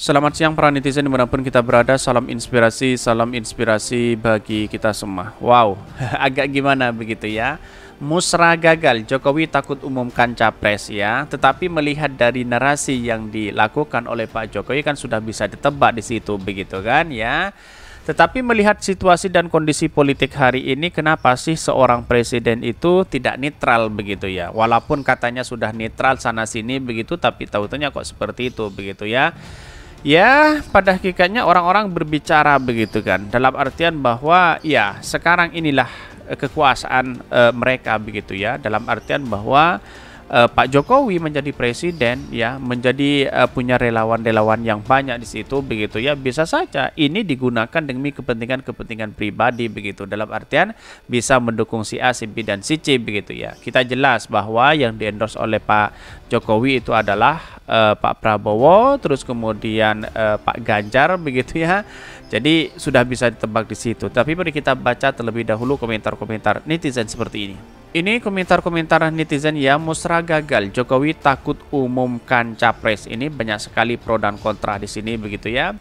Selamat siang para netizen dimanapun kita berada Salam inspirasi, salam inspirasi bagi kita semua Wow, agak gimana begitu ya Musra gagal, Jokowi takut umumkan capres ya. Tetapi melihat dari narasi yang dilakukan oleh Pak Jokowi kan sudah bisa ditebak di situ begitu kan ya. Tetapi melihat situasi dan kondisi politik hari ini, kenapa sih seorang presiden itu tidak netral begitu ya? Walaupun katanya sudah netral sana sini begitu, tapi tahu-tahunya kok seperti itu begitu ya. Ya, pada hakikatnya orang-orang berbicara begitu kan. Dalam artian bahwa ya, sekarang inilah eh, kekuasaan e, mereka begitu ya. Dalam artian bahwa uh, Pak Jokowi menjadi presiden ya menjadi uh, punya relawan-relawan yang banyak di situ begitu ya bisa saja ini digunakan demi kepentingan-kepentingan pribadi begitu dalam artian bisa mendukung si A, si B dan si C begitu ya kita jelas bahwa yang diendorse oleh Pak Jokowi itu adalah uh, Pak Prabowo terus kemudian uh, Pak Ganjar begitu ya jadi sudah bisa ditebak di situ tapi mari kita baca terlebih dahulu komentar-komentar netizen seperti ini. Ini komentar-komentar netizen ya musra gagal. Jokowi takut umumkan capres. Ini banyak sekali pro dan kontra di sini begitu ya.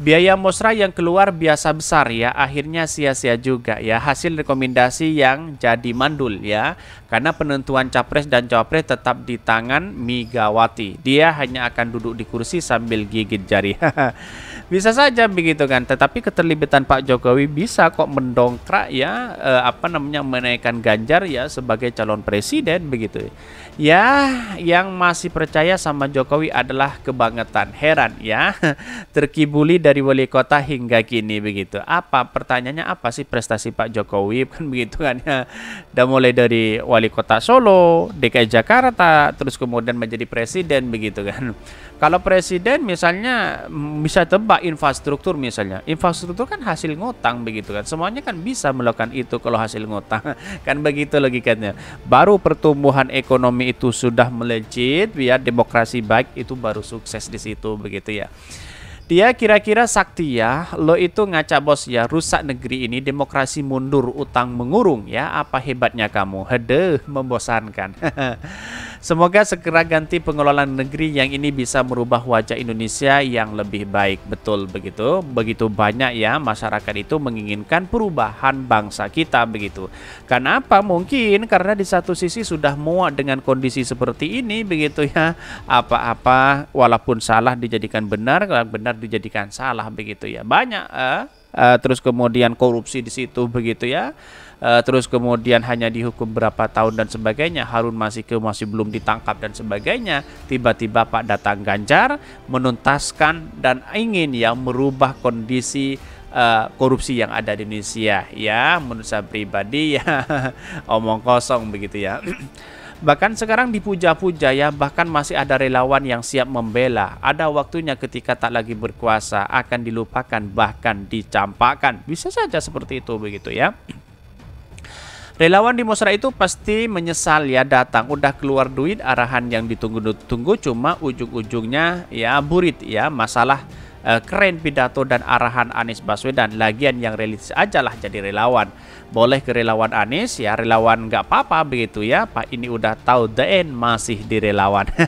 Biaya mosra yang keluar biasa besar ya, akhirnya sia-sia juga ya. Hasil rekomendasi yang jadi mandul ya. Karena penentuan capres dan cawapres tetap di tangan Megawati. Dia hanya akan duduk di kursi sambil gigit jari. bisa saja begitu kan, tetapi keterlibatan Pak Jokowi bisa kok mendongkrak ya eh, apa namanya menaikkan Ganjar ya sebagai calon presiden begitu. Ya, yang masih percaya sama Jokowi adalah kebangetan. Heran ya. Terkibuli dan dari wali kota hingga kini begitu. Apa pertanyaannya apa sih prestasi Pak Jokowi kan begitu kan ya. Dan mulai dari wali kota Solo, DKI Jakarta, terus kemudian menjadi presiden begitu kan. Kalau presiden misalnya mm, bisa tebak infrastruktur misalnya. Infrastruktur kan hasil ngutang begitu kan. Semuanya kan bisa melakukan itu kalau hasil ngutang. Kan begitu logikanya. Baru pertumbuhan ekonomi itu sudah melejit, biar ya, demokrasi baik itu baru sukses di situ begitu ya. Dia ya, kira-kira sakti ya, lo itu ngaca bos ya, rusak negeri ini, demokrasi mundur, utang mengurung ya, apa hebatnya kamu? Hede, membosankan. Semoga segera ganti pengelolaan negeri yang ini bisa merubah wajah Indonesia yang lebih baik. Betul begitu. Begitu banyak ya masyarakat itu menginginkan perubahan bangsa kita begitu. Kenapa Mungkin karena di satu sisi sudah muak dengan kondisi seperti ini begitu ya. Apa-apa walaupun salah dijadikan benar, kalau benar dijadikan salah begitu ya. Banyak eh, Uh, terus kemudian korupsi di situ begitu ya. Eh, terus kemudian hanya dihukum berapa tahun dan sebagainya Harun masih masih belum ditangkap dan sebagainya tiba-tiba Pak datang Ganjar menuntaskan dan ingin yang merubah kondisi uh, korupsi yang ada di Indonesia ya menurut saya pribadi ya omong kosong begitu ya Bahkan sekarang dipuja-puja ya, bahkan masih ada relawan yang siap membela. Ada waktunya ketika tak lagi berkuasa akan dilupakan bahkan dicampakkan. Bisa saja seperti itu begitu ya. Relawan di Mosra itu pasti menyesal ya datang udah keluar duit arahan yang ditunggu-tunggu cuma ujung-ujungnya ya burit ya masalah Eh, keren pidato dan arahan Anies Baswedan. Lagian yang realistis aja lah jadi relawan. Boleh ke relawan Anies, ya relawan nggak apa-apa begitu ya. Pak ini udah tahu DN masih di relawan.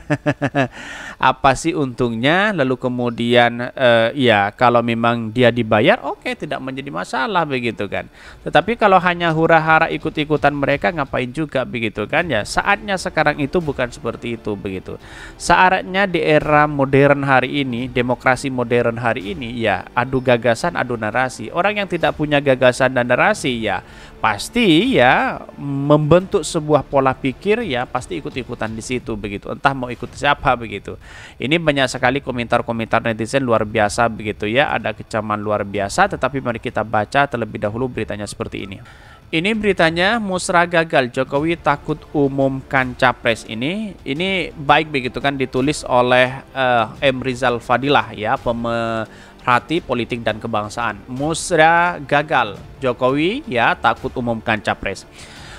apa sih untungnya? Lalu kemudian uh, ya kalau memang dia dibayar, oke okay, tidak menjadi masalah begitu kan. Tetapi kalau hanya hura-hara ikut-ikutan mereka ngapain juga begitu kan ya. Saatnya sekarang itu bukan seperti itu begitu. Saatnya di era modern hari ini, demokrasi modern modern hari ini ya adu gagasan, adu narasi. Orang yang tidak punya gagasan dan narasi ya pasti ya membentuk sebuah pola pikir ya pasti ikut-ikutan di situ begitu. Entah mau ikut siapa begitu. Ini banyak sekali komentar-komentar netizen luar biasa begitu ya. Ada kecaman luar biasa tetapi mari kita baca terlebih dahulu beritanya seperti ini. Ini beritanya Musra gagal. Jokowi takut umumkan capres ini. Ini baik begitu kan ditulis oleh uh, M Rizal Fadilah ya pemerhati politik dan kebangsaan. Musra gagal. Jokowi ya takut umumkan capres.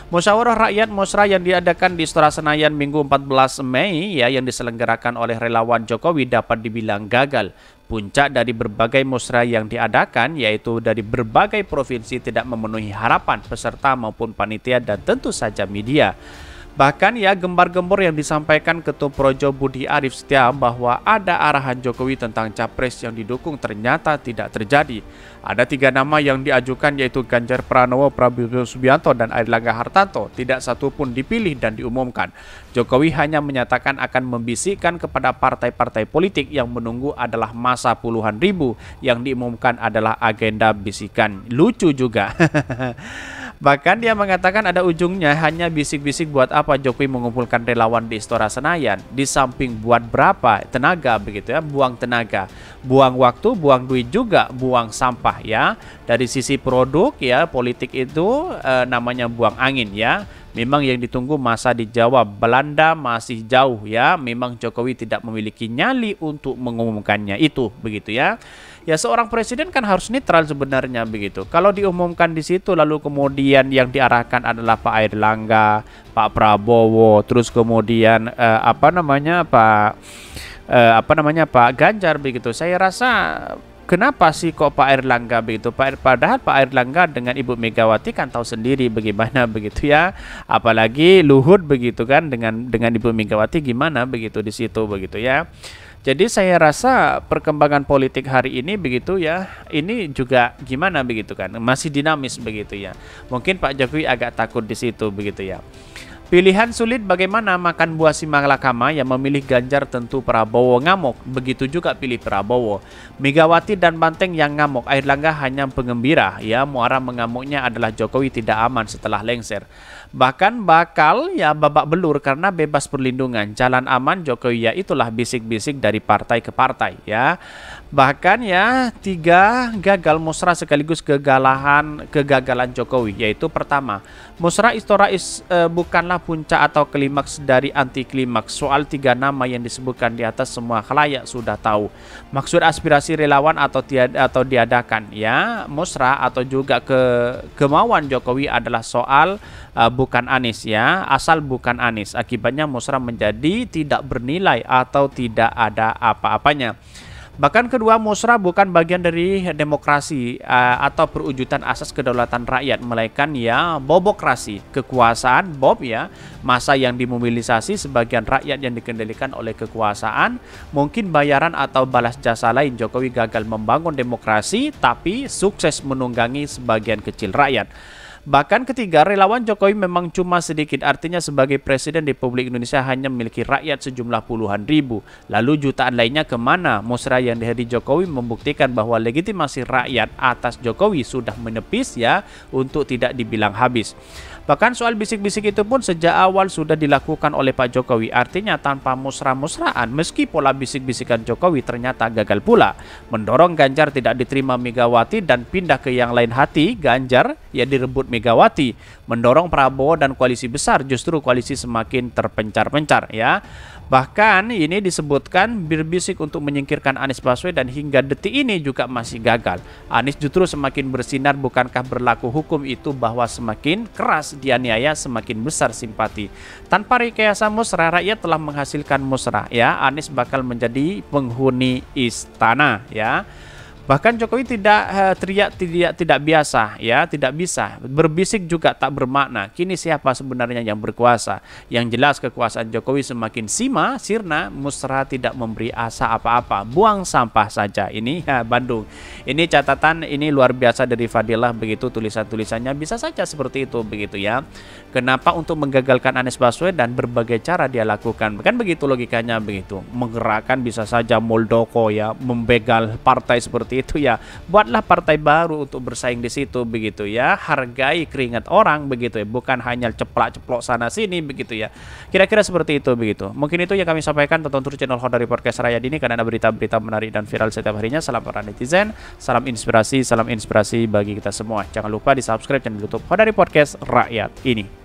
Musyawarah Rakyat Musra yang diadakan di Istora Senayan Minggu 14 Mei ya yang diselenggarakan oleh relawan Jokowi dapat dibilang gagal. Puncak dari berbagai musra yang diadakan yaitu dari berbagai provinsi tidak memenuhi harapan peserta maupun panitia dan tentu saja media. Bahkan ya gembar-gembor yang disampaikan Ketua Projo Budi Arief Setia bahwa ada arahan Jokowi tentang capres yang didukung ternyata tidak terjadi. Ada tiga nama yang diajukan yaitu Ganjar Pranowo, Prabowo Subianto, dan Airlangga Hartanto. Tidak satu pun dipilih dan diumumkan. Jokowi hanya menyatakan akan membisikkan kepada partai-partai politik yang menunggu adalah masa puluhan ribu. Yang diumumkan adalah agenda bisikan. Lucu juga. Bahkan dia mengatakan ada ujungnya hanya bisik-bisik buat apa Jokowi mengumpulkan relawan di Istora Senayan di samping buat berapa tenaga begitu ya, buang tenaga, buang waktu, buang duit juga, buang sampah ya. Dari sisi produk ya politik itu e, namanya buang angin ya. Memang yang ditunggu masa dijawab Belanda masih jauh ya. Memang Jokowi tidak memiliki nyali untuk mengumumkannya itu begitu ya ya seorang presiden kan harus netral sebenarnya begitu. Kalau diumumkan di situ lalu kemudian yang diarahkan adalah Pak Erlangga, Pak Prabowo, terus kemudian eh, apa namanya Pak eh, apa namanya Pak Ganjar begitu. Saya rasa kenapa sih kok Pak Erlangga begitu? Pak padahal Pak Erlangga dengan Ibu Megawati kan tahu sendiri bagaimana begitu ya. Apalagi Luhut begitu kan dengan dengan Ibu Megawati gimana begitu di situ begitu ya. Jadi saya rasa perkembangan politik hari ini begitu ya, ini juga gimana begitu kan, masih dinamis begitu ya. Mungkin Pak Jokowi agak takut di situ begitu ya. Pilihan sulit bagaimana makan buah si Malakama yang memilih Ganjar tentu Prabowo ngamuk. Begitu juga pilih Prabowo. Megawati dan Banteng yang ngamuk. Air Langga hanya pengembira. Ya, muara mengamuknya adalah Jokowi tidak aman setelah lengser. Bahkan bakal ya babak belur karena bebas perlindungan. Jalan aman Jokowi ya itulah bisik-bisik dari partai ke partai ya. Bahkan ya tiga gagal musra sekaligus kegalahan kegagalan Jokowi yaitu pertama musra Istora is, e, bukanlah mana puncak atau klimaks dari anti-klimaks? Soal tiga nama yang disebutkan di atas semua khalayak sudah tahu. Maksud aspirasi relawan atau tiada, atau diadakan ya, musrah atau juga ke kemauan Jokowi adalah soal uh, bukan Anies ya, asal bukan Anies. Akibatnya musrah menjadi tidak bernilai atau tidak ada apa-apanya. Bahkan kedua, musrah bukan bagian dari demokrasi uh, atau perwujudan asas kedaulatan rakyat, melainkan ya bobokrasi, kekuasaan bob ya, masa yang dimobilisasi sebagian rakyat yang dikendalikan oleh kekuasaan, mungkin bayaran atau balas jasa lain. Jokowi gagal membangun demokrasi tapi sukses menunggangi sebagian kecil rakyat. Bahkan ketiga, relawan Jokowi memang cuma sedikit, artinya sebagai presiden di Republik Indonesia hanya memiliki rakyat sejumlah puluhan ribu. Lalu jutaan lainnya kemana? musra yang dihadiri Jokowi membuktikan bahwa legitimasi rakyat atas Jokowi sudah menepis ya untuk tidak dibilang habis. Bahkan soal bisik-bisik itu pun sejak awal sudah dilakukan oleh Pak Jokowi. Artinya tanpa musra-musraan meski pola bisik-bisikan Jokowi ternyata gagal pula. Mendorong Ganjar tidak diterima Megawati dan pindah ke yang lain hati Ganjar ya direbut Megawati. Mendorong Prabowo dan koalisi besar justru koalisi semakin terpencar-pencar ya. Bahkan ini disebutkan berbisik untuk menyingkirkan Anies Baswedan hingga detik ini juga masih gagal. Anies justru semakin bersinar bukankah berlaku hukum itu bahwa semakin keras dianiaya semakin besar simpati. Tanpa rekayasa musrah rakyat telah menghasilkan musrah ya Anies bakal menjadi penghuni istana ya. Bahkan Jokowi tidak eh, teriak tidak tidak biasa ya, tidak bisa. Berbisik juga tak bermakna. Kini siapa sebenarnya yang berkuasa? Yang jelas kekuasaan Jokowi semakin sima, sirna, musra tidak memberi asa apa-apa. Buang sampah saja. Ini ya, Bandung. Ini catatan ini luar biasa dari Fadilah begitu tulisan-tulisannya bisa saja seperti itu begitu ya. Kenapa untuk menggagalkan Anies Baswedan berbagai cara dia lakukan? Kan begitu logikanya begitu. Menggerakkan bisa saja Moldoko ya, membegal partai seperti seperti itu ya buatlah partai baru untuk bersaing di situ begitu ya hargai keringat orang begitu ya bukan hanya ceplok ceplok sana sini begitu ya kira-kira seperti itu begitu mungkin itu yang kami sampaikan tonton terus channel Honda dari podcast Raya ini karena ada berita-berita menarik dan viral setiap harinya salam para netizen salam inspirasi salam inspirasi bagi kita semua jangan lupa di subscribe channel YouTube Honda dari podcast Rakyat ini